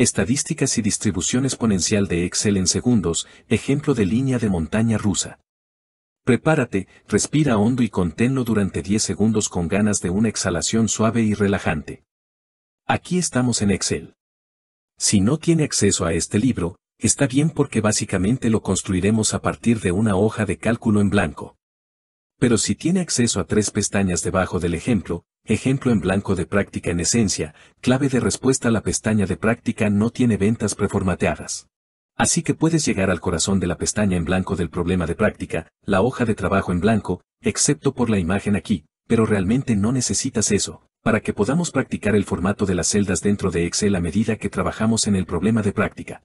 Estadísticas y distribución exponencial de Excel en segundos, ejemplo de línea de montaña rusa. Prepárate, respira hondo y conténlo durante 10 segundos con ganas de una exhalación suave y relajante. Aquí estamos en Excel. Si no tiene acceso a este libro, está bien porque básicamente lo construiremos a partir de una hoja de cálculo en blanco. Pero si tiene acceso a tres pestañas debajo del ejemplo, Ejemplo en blanco de práctica en esencia, clave de respuesta a la pestaña de práctica no tiene ventas preformateadas. Así que puedes llegar al corazón de la pestaña en blanco del problema de práctica, la hoja de trabajo en blanco, excepto por la imagen aquí, pero realmente no necesitas eso, para que podamos practicar el formato de las celdas dentro de Excel a medida que trabajamos en el problema de práctica.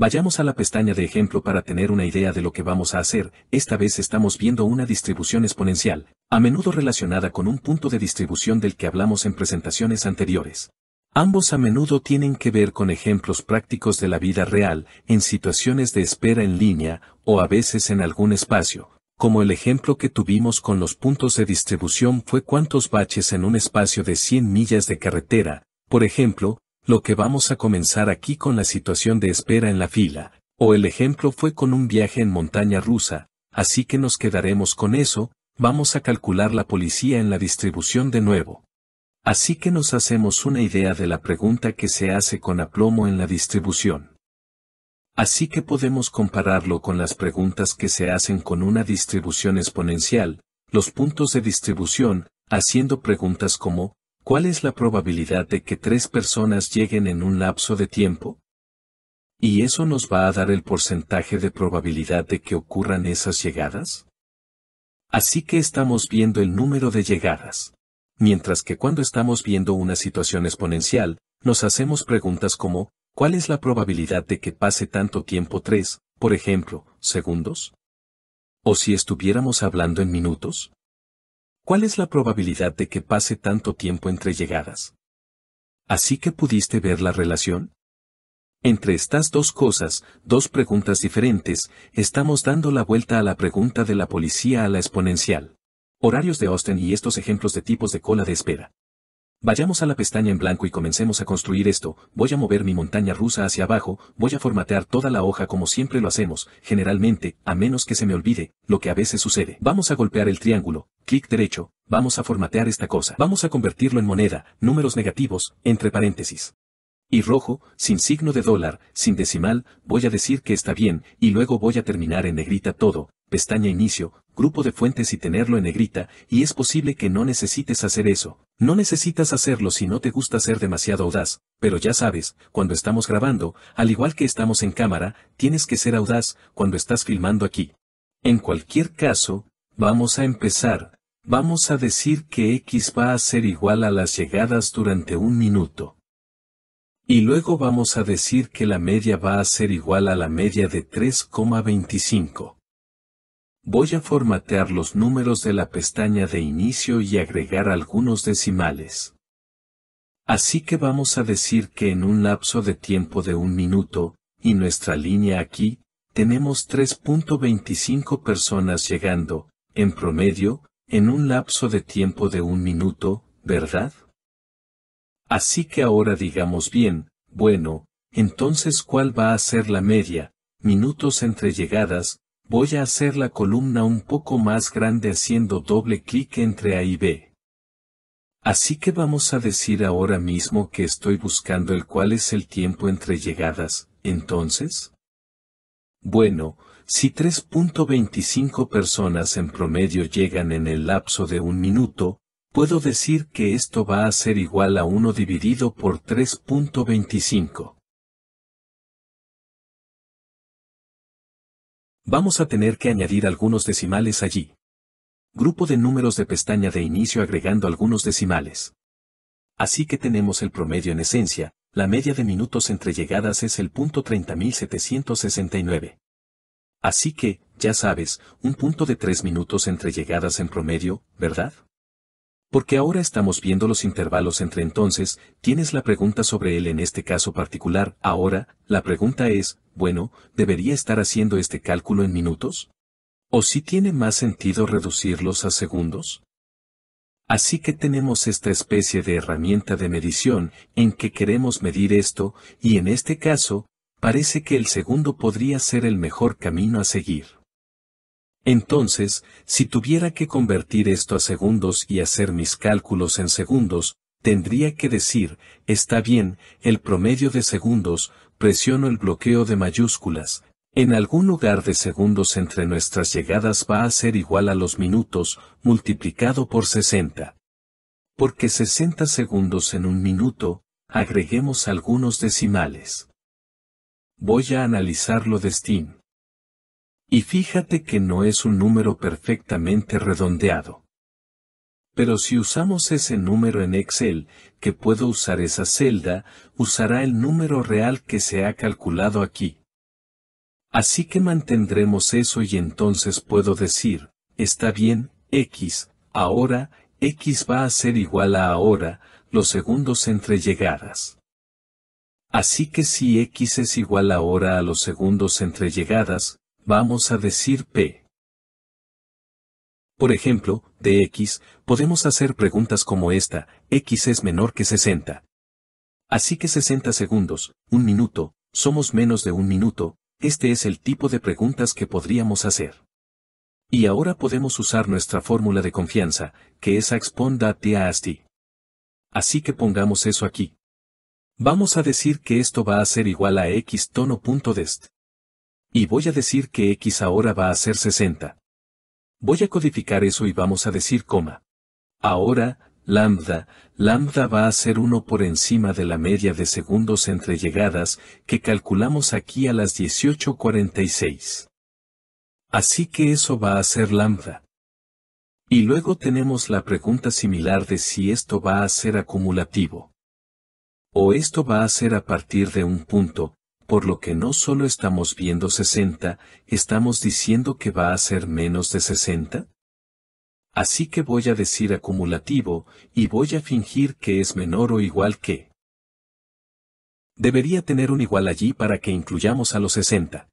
Vayamos a la pestaña de ejemplo para tener una idea de lo que vamos a hacer, esta vez estamos viendo una distribución exponencial, a menudo relacionada con un punto de distribución del que hablamos en presentaciones anteriores. Ambos a menudo tienen que ver con ejemplos prácticos de la vida real, en situaciones de espera en línea, o a veces en algún espacio, como el ejemplo que tuvimos con los puntos de distribución fue cuántos baches en un espacio de 100 millas de carretera, por ejemplo, lo que vamos a comenzar aquí con la situación de espera en la fila, o el ejemplo fue con un viaje en montaña rusa, así que nos quedaremos con eso, vamos a calcular la policía en la distribución de nuevo. Así que nos hacemos una idea de la pregunta que se hace con aplomo en la distribución. Así que podemos compararlo con las preguntas que se hacen con una distribución exponencial, los puntos de distribución, haciendo preguntas como, ¿Cuál es la probabilidad de que tres personas lleguen en un lapso de tiempo? ¿Y eso nos va a dar el porcentaje de probabilidad de que ocurran esas llegadas? Así que estamos viendo el número de llegadas. Mientras que cuando estamos viendo una situación exponencial, nos hacemos preguntas como, ¿cuál es la probabilidad de que pase tanto tiempo tres, por ejemplo, segundos? ¿O si estuviéramos hablando en minutos? ¿Cuál es la probabilidad de que pase tanto tiempo entre llegadas? ¿Así que pudiste ver la relación? Entre estas dos cosas, dos preguntas diferentes, estamos dando la vuelta a la pregunta de la policía a la exponencial. Horarios de Austin y estos ejemplos de tipos de cola de espera. Vayamos a la pestaña en blanco y comencemos a construir esto, voy a mover mi montaña rusa hacia abajo, voy a formatear toda la hoja como siempre lo hacemos, generalmente, a menos que se me olvide, lo que a veces sucede. Vamos a golpear el triángulo, clic derecho, vamos a formatear esta cosa. Vamos a convertirlo en moneda, números negativos, entre paréntesis. Y rojo, sin signo de dólar, sin decimal, voy a decir que está bien, y luego voy a terminar en negrita todo, pestaña Inicio, grupo de fuentes y tenerlo en negrita, y es posible que no necesites hacer eso. No necesitas hacerlo si no te gusta ser demasiado audaz, pero ya sabes, cuando estamos grabando, al igual que estamos en cámara, tienes que ser audaz cuando estás filmando aquí. En cualquier caso, vamos a empezar. Vamos a decir que X va a ser igual a las llegadas durante un minuto. Y luego vamos a decir que la media va a ser igual a la media de 3,25 voy a formatear los números de la pestaña de inicio y agregar algunos decimales. Así que vamos a decir que en un lapso de tiempo de un minuto, y nuestra línea aquí, tenemos 3.25 personas llegando, en promedio, en un lapso de tiempo de un minuto, ¿verdad? Así que ahora digamos bien, bueno, entonces ¿cuál va a ser la media? Minutos entre llegadas, Voy a hacer la columna un poco más grande haciendo doble clic entre A y B. Así que vamos a decir ahora mismo que estoy buscando el cuál es el tiempo entre llegadas, entonces. Bueno, si 3.25 personas en promedio llegan en el lapso de un minuto, puedo decir que esto va a ser igual a 1 dividido por 3.25. Vamos a tener que añadir algunos decimales allí. Grupo de números de pestaña de inicio agregando algunos decimales. Así que tenemos el promedio en esencia, la media de minutos entre llegadas es el punto 30.769. Así que, ya sabes, un punto de 3 minutos entre llegadas en promedio, ¿verdad? Porque ahora estamos viendo los intervalos entre entonces, tienes la pregunta sobre él en este caso particular, ahora, la pregunta es, bueno, ¿debería estar haciendo este cálculo en minutos? ¿O si tiene más sentido reducirlos a segundos? Así que tenemos esta especie de herramienta de medición en que queremos medir esto, y en este caso, parece que el segundo podría ser el mejor camino a seguir. Entonces, si tuviera que convertir esto a segundos y hacer mis cálculos en segundos, tendría que decir, está bien, el promedio de segundos, presiono el bloqueo de mayúsculas, en algún lugar de segundos entre nuestras llegadas va a ser igual a los minutos, multiplicado por 60. Porque 60 segundos en un minuto, agreguemos algunos decimales. Voy a analizarlo de Steam. Y fíjate que no es un número perfectamente redondeado. Pero si usamos ese número en Excel, que puedo usar esa celda, usará el número real que se ha calculado aquí. Así que mantendremos eso y entonces puedo decir, está bien, X, ahora, X va a ser igual a ahora, los segundos entre llegadas. Así que si X es igual ahora a los segundos entre llegadas, vamos a decir P. Por ejemplo, de X, podemos hacer preguntas como esta, X es menor que 60. Así que 60 segundos, un minuto, somos menos de un minuto, este es el tipo de preguntas que podríamos hacer. Y ahora podemos usar nuestra fórmula de confianza, que es T a asti. Así que pongamos eso aquí. Vamos a decir que esto va a ser igual a x tono dest. Y voy a decir que x ahora va a ser 60. Voy a codificar eso y vamos a decir coma. Ahora, lambda, lambda va a ser uno por encima de la media de segundos entre llegadas que calculamos aquí a las 18.46. Así que eso va a ser lambda. Y luego tenemos la pregunta similar de si esto va a ser acumulativo. O esto va a ser a partir de un punto, por lo que no solo estamos viendo 60, estamos diciendo que va a ser menos de 60. Así que voy a decir acumulativo, y voy a fingir que es menor o igual que. Debería tener un igual allí para que incluyamos a los 60.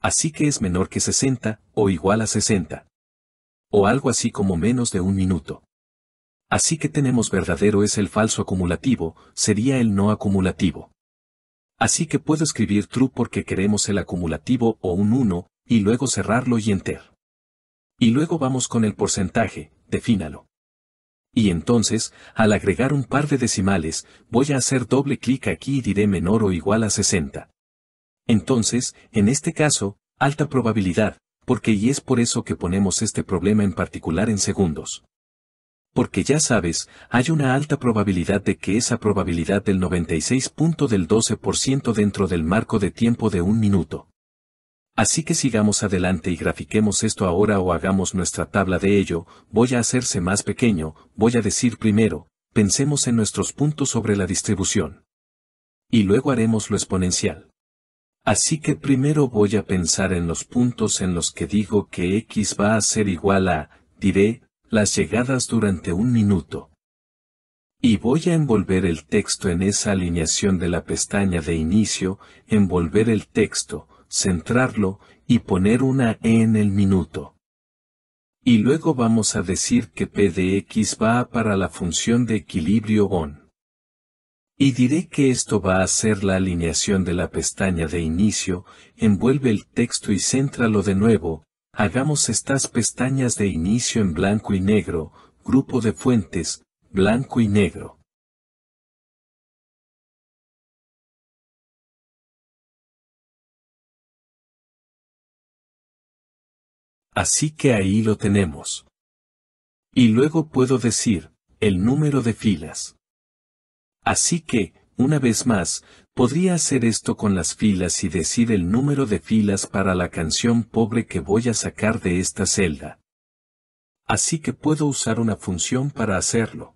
Así que es menor que 60, o igual a 60. O algo así como menos de un minuto. Así que tenemos verdadero es el falso acumulativo, sería el no acumulativo. Así que puedo escribir true porque queremos el acumulativo o un 1, y luego cerrarlo y enter. Y luego vamos con el porcentaje, defínalo. Y entonces, al agregar un par de decimales, voy a hacer doble clic aquí y diré menor o igual a 60. Entonces, en este caso, alta probabilidad, porque y es por eso que ponemos este problema en particular en segundos porque ya sabes, hay una alta probabilidad de que esa probabilidad del 96. del 12% dentro del marco de tiempo de un minuto. Así que sigamos adelante y grafiquemos esto ahora o hagamos nuestra tabla de ello, voy a hacerse más pequeño, voy a decir primero, pensemos en nuestros puntos sobre la distribución. Y luego haremos lo exponencial. Así que primero voy a pensar en los puntos en los que digo que x va a ser igual a, diré, las llegadas durante un minuto. Y voy a envolver el texto en esa alineación de la pestaña de inicio, envolver el texto, centrarlo y poner una E en el minuto. Y luego vamos a decir que P de X va para la función de equilibrio ON. Y diré que esto va a ser la alineación de la pestaña de inicio, envuelve el texto y céntralo de nuevo, Hagamos estas pestañas de inicio en blanco y negro, grupo de fuentes, blanco y negro. Así que ahí lo tenemos. Y luego puedo decir, el número de filas. Así que, una vez más, Podría hacer esto con las filas y decir el número de filas para la canción pobre que voy a sacar de esta celda. Así que puedo usar una función para hacerlo.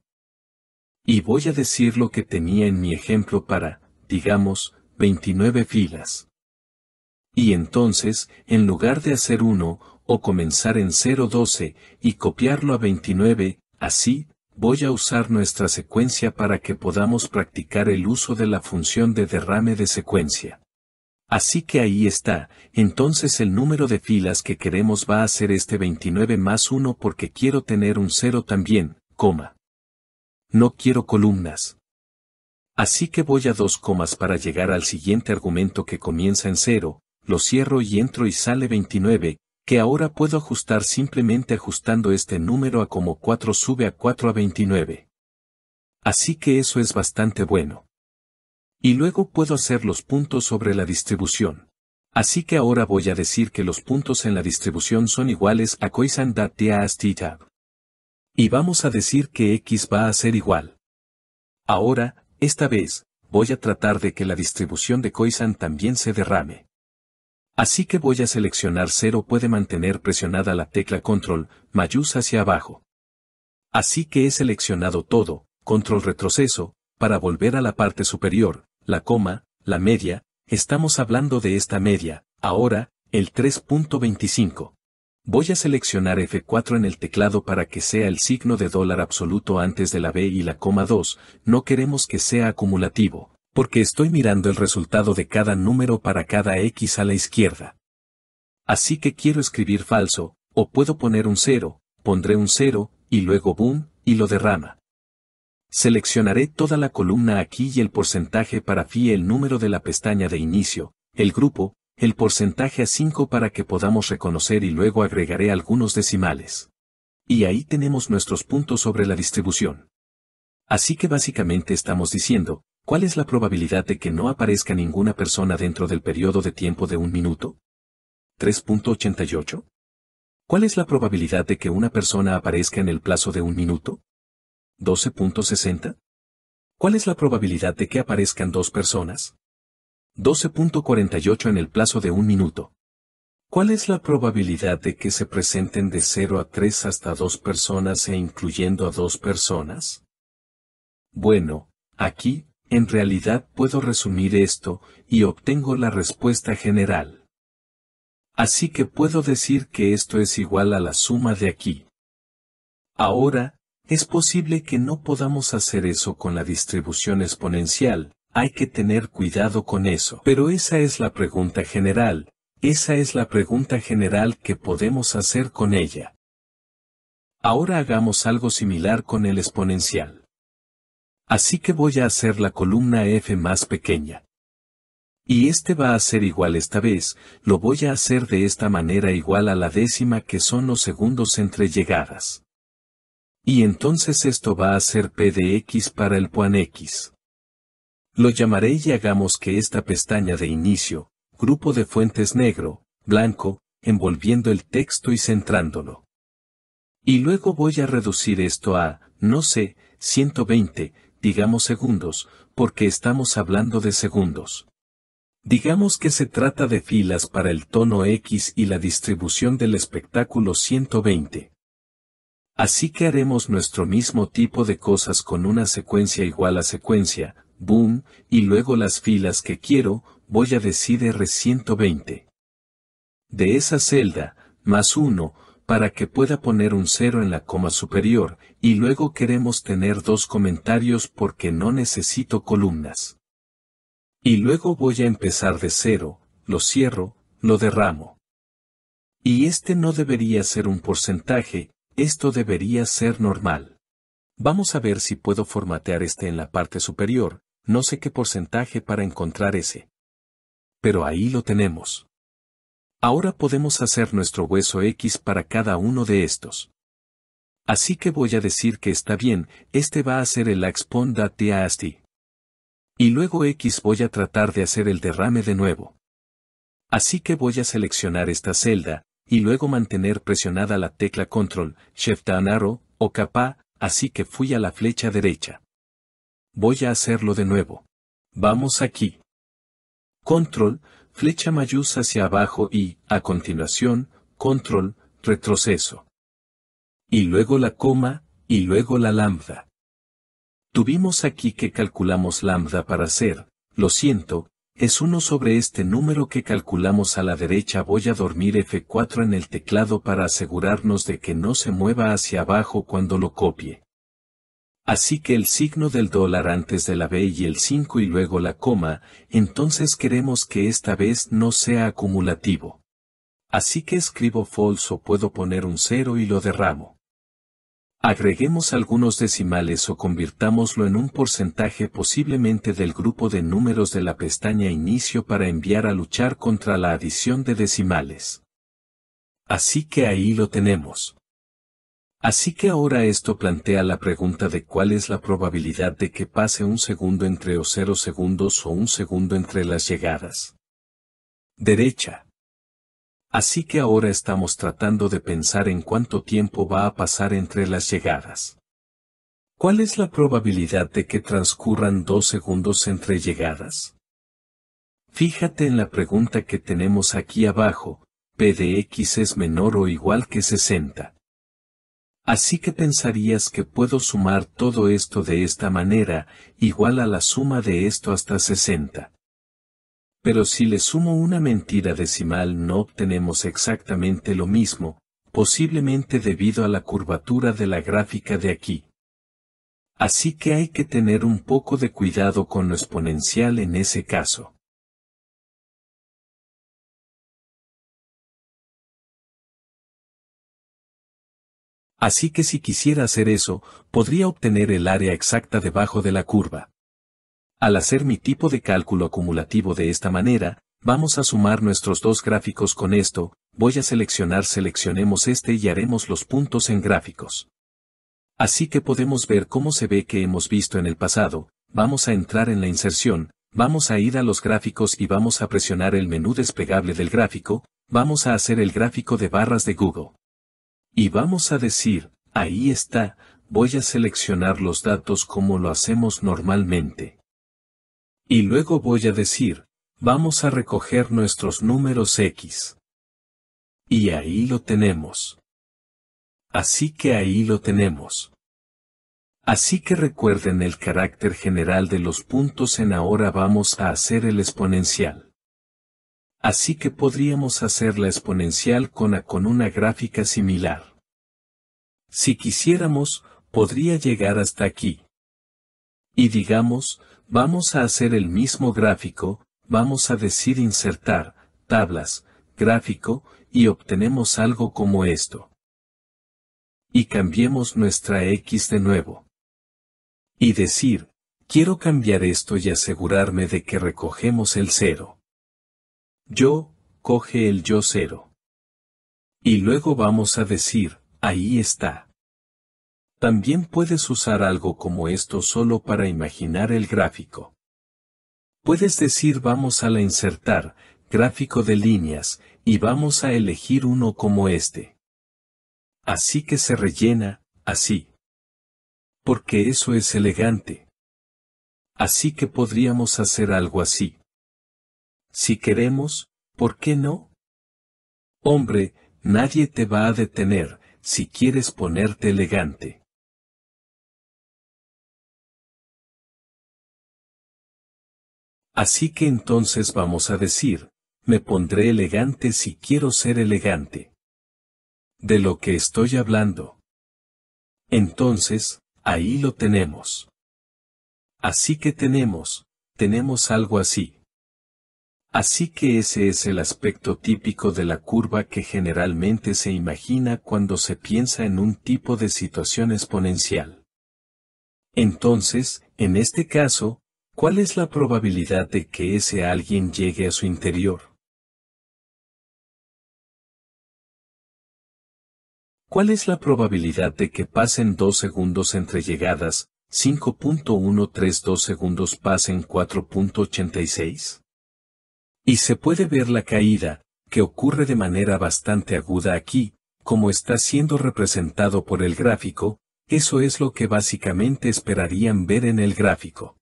Y voy a decir lo que tenía en mi ejemplo para, digamos, 29 filas. Y entonces, en lugar de hacer 1, o comenzar en 012, y copiarlo a 29, así, Voy a usar nuestra secuencia para que podamos practicar el uso de la función de derrame de secuencia. Así que ahí está, entonces el número de filas que queremos va a ser este 29 más 1 porque quiero tener un 0 también, coma. No quiero columnas. Así que voy a dos comas para llegar al siguiente argumento que comienza en 0, lo cierro y entro y sale 29, que ahora puedo ajustar simplemente ajustando este número a como 4 sube a 4 a 29. Así que eso es bastante bueno. Y luego puedo hacer los puntos sobre la distribución. Así que ahora voy a decir que los puntos en la distribución son iguales a tab. Y vamos a decir que x va a ser igual. Ahora, esta vez, voy a tratar de que la distribución de Coisan también se derrame. Así que voy a seleccionar 0 puede mantener presionada la tecla control, mayús hacia abajo. Así que he seleccionado todo, control retroceso, para volver a la parte superior, la coma, la media, estamos hablando de esta media, ahora, el 3.25. Voy a seleccionar F4 en el teclado para que sea el signo de dólar absoluto antes de la B y la coma 2, no queremos que sea acumulativo, porque estoy mirando el resultado de cada número para cada x a la izquierda. Así que quiero escribir falso, o puedo poner un 0, pondré un 0, y luego boom, y lo derrama. Seleccionaré toda la columna aquí y el porcentaje para fi el número de la pestaña de inicio, el grupo, el porcentaje a 5 para que podamos reconocer y luego agregaré algunos decimales. Y ahí tenemos nuestros puntos sobre la distribución. Así que básicamente estamos diciendo, ¿cuál es la probabilidad de que no aparezca ninguna persona dentro del periodo de tiempo de un minuto? 3.88. ¿Cuál es la probabilidad de que una persona aparezca en el plazo de un minuto? 12.60. ¿Cuál es la probabilidad de que aparezcan dos personas? 12.48 en el plazo de un minuto. ¿Cuál es la probabilidad de que se presenten de 0 a 3 hasta dos personas e incluyendo a dos personas? Bueno, aquí en realidad puedo resumir esto, y obtengo la respuesta general. Así que puedo decir que esto es igual a la suma de aquí. Ahora, es posible que no podamos hacer eso con la distribución exponencial, hay que tener cuidado con eso. Pero esa es la pregunta general, esa es la pregunta general que podemos hacer con ella. Ahora hagamos algo similar con el exponencial. Así que voy a hacer la columna F más pequeña. Y este va a ser igual esta vez, lo voy a hacer de esta manera igual a la décima que son los segundos entre llegadas. Y entonces esto va a ser P de X para el Puan X. Lo llamaré y hagamos que esta pestaña de inicio, grupo de fuentes negro, blanco, envolviendo el texto y centrándolo. Y luego voy a reducir esto a, no sé, 120, digamos segundos, porque estamos hablando de segundos. Digamos que se trata de filas para el tono X y la distribución del espectáculo 120. Así que haremos nuestro mismo tipo de cosas con una secuencia igual a secuencia, boom, y luego las filas que quiero, voy a decir R120. De esa celda, más uno para que pueda poner un cero en la coma superior, y luego queremos tener dos comentarios porque no necesito columnas. Y luego voy a empezar de cero, lo cierro, lo derramo. Y este no debería ser un porcentaje, esto debería ser normal. Vamos a ver si puedo formatear este en la parte superior, no sé qué porcentaje para encontrar ese. Pero ahí lo tenemos. Ahora podemos hacer nuestro hueso X para cada uno de estos. Así que voy a decir que está bien, este va a ser el de Y luego X voy a tratar de hacer el derrame de nuevo. Así que voy a seleccionar esta celda, y luego mantener presionada la tecla Control, Shift arrow, o capa, así que fui a la flecha derecha. Voy a hacerlo de nuevo. Vamos aquí. Control, flecha mayús hacia abajo y, a continuación, control, retroceso. Y luego la coma, y luego la lambda. Tuvimos aquí que calculamos lambda para hacer, lo siento, es uno sobre este número que calculamos a la derecha voy a dormir F4 en el teclado para asegurarnos de que no se mueva hacia abajo cuando lo copie. Así que el signo del dólar antes de la B y el 5 y luego la coma, entonces queremos que esta vez no sea acumulativo. Así que escribo false o puedo poner un 0 y lo derramo. Agreguemos algunos decimales o convirtámoslo en un porcentaje posiblemente del grupo de números de la pestaña Inicio para enviar a luchar contra la adición de decimales. Así que ahí lo tenemos. Así que ahora esto plantea la pregunta de cuál es la probabilidad de que pase un segundo entre o 0 segundos o un segundo entre las llegadas. Derecha. Así que ahora estamos tratando de pensar en cuánto tiempo va a pasar entre las llegadas. ¿Cuál es la probabilidad de que transcurran dos segundos entre llegadas? Fíjate en la pregunta que tenemos aquí abajo, p de x es menor o igual que 60. Así que pensarías que puedo sumar todo esto de esta manera, igual a la suma de esto hasta 60. Pero si le sumo una mentira decimal no obtenemos exactamente lo mismo, posiblemente debido a la curvatura de la gráfica de aquí. Así que hay que tener un poco de cuidado con lo exponencial en ese caso. Así que si quisiera hacer eso, podría obtener el área exacta debajo de la curva. Al hacer mi tipo de cálculo acumulativo de esta manera, vamos a sumar nuestros dos gráficos con esto, voy a seleccionar seleccionemos este y haremos los puntos en gráficos. Así que podemos ver cómo se ve que hemos visto en el pasado, vamos a entrar en la inserción, vamos a ir a los gráficos y vamos a presionar el menú desplegable del gráfico, vamos a hacer el gráfico de barras de Google. Y vamos a decir, ahí está, voy a seleccionar los datos como lo hacemos normalmente. Y luego voy a decir, vamos a recoger nuestros números X. Y ahí lo tenemos. Así que ahí lo tenemos. Así que recuerden el carácter general de los puntos en ahora vamos a hacer el exponencial. Así que podríamos hacer la exponencial con con una gráfica similar. Si quisiéramos, podría llegar hasta aquí. Y digamos, vamos a hacer el mismo gráfico, vamos a decir insertar, tablas, gráfico, y obtenemos algo como esto. Y cambiemos nuestra X de nuevo. Y decir, quiero cambiar esto y asegurarme de que recogemos el cero yo, coge el yo cero. Y luego vamos a decir, ahí está. También puedes usar algo como esto solo para imaginar el gráfico. Puedes decir vamos a la insertar, gráfico de líneas, y vamos a elegir uno como este. Así que se rellena, así. Porque eso es elegante. Así que podríamos hacer algo así. Si queremos, ¿por qué no? Hombre, nadie te va a detener, si quieres ponerte elegante. Así que entonces vamos a decir, me pondré elegante si quiero ser elegante. De lo que estoy hablando. Entonces, ahí lo tenemos. Así que tenemos, tenemos algo así, Así que ese es el aspecto típico de la curva que generalmente se imagina cuando se piensa en un tipo de situación exponencial. Entonces, en este caso, ¿cuál es la probabilidad de que ese alguien llegue a su interior? ¿Cuál es la probabilidad de que pasen 2 segundos entre llegadas? 5.132 segundos pasen 4.86? Y se puede ver la caída, que ocurre de manera bastante aguda aquí, como está siendo representado por el gráfico, eso es lo que básicamente esperarían ver en el gráfico.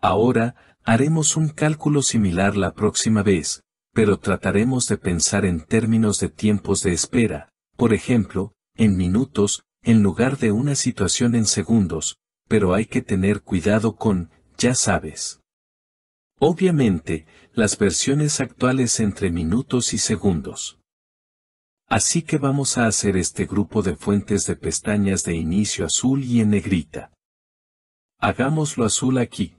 Ahora, haremos un cálculo similar la próxima vez, pero trataremos de pensar en términos de tiempos de espera, por ejemplo, en minutos, en lugar de una situación en segundos, pero hay que tener cuidado con, ya sabes. Obviamente, las versiones actuales entre minutos y segundos. Así que vamos a hacer este grupo de fuentes de pestañas de inicio azul y en negrita. Hagámoslo azul aquí.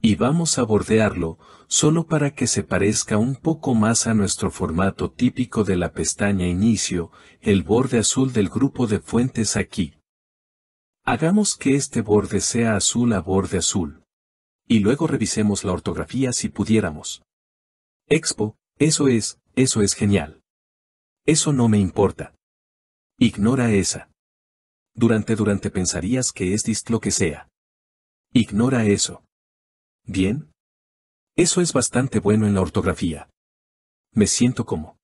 Y vamos a bordearlo, solo para que se parezca un poco más a nuestro formato típico de la pestaña inicio, el borde azul del grupo de fuentes aquí. Hagamos que este borde sea azul a borde azul y luego revisemos la ortografía si pudiéramos. Expo, eso es, eso es genial. Eso no me importa. Ignora esa. Durante durante pensarías que es dist lo que sea. Ignora eso. Bien. Eso es bastante bueno en la ortografía. Me siento como.